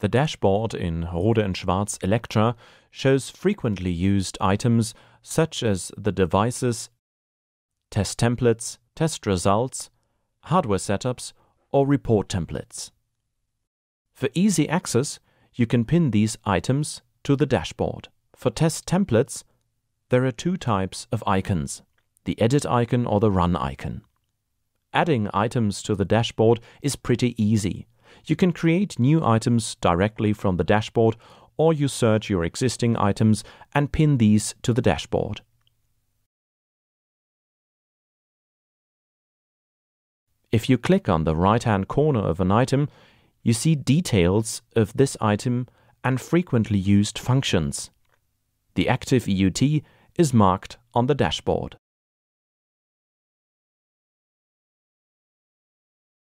The dashboard in Rode & Schwarz Electra shows frequently used items such as the devices, test templates, test results, hardware setups, or report templates. For easy access, you can pin these items to the dashboard. For test templates, there are two types of icons, the edit icon or the run icon. Adding items to the dashboard is pretty easy. You can create new items directly from the dashboard or you search your existing items and pin these to the dashboard. If you click on the right-hand corner of an item, you see details of this item and frequently used functions. The active EUT is marked on the dashboard.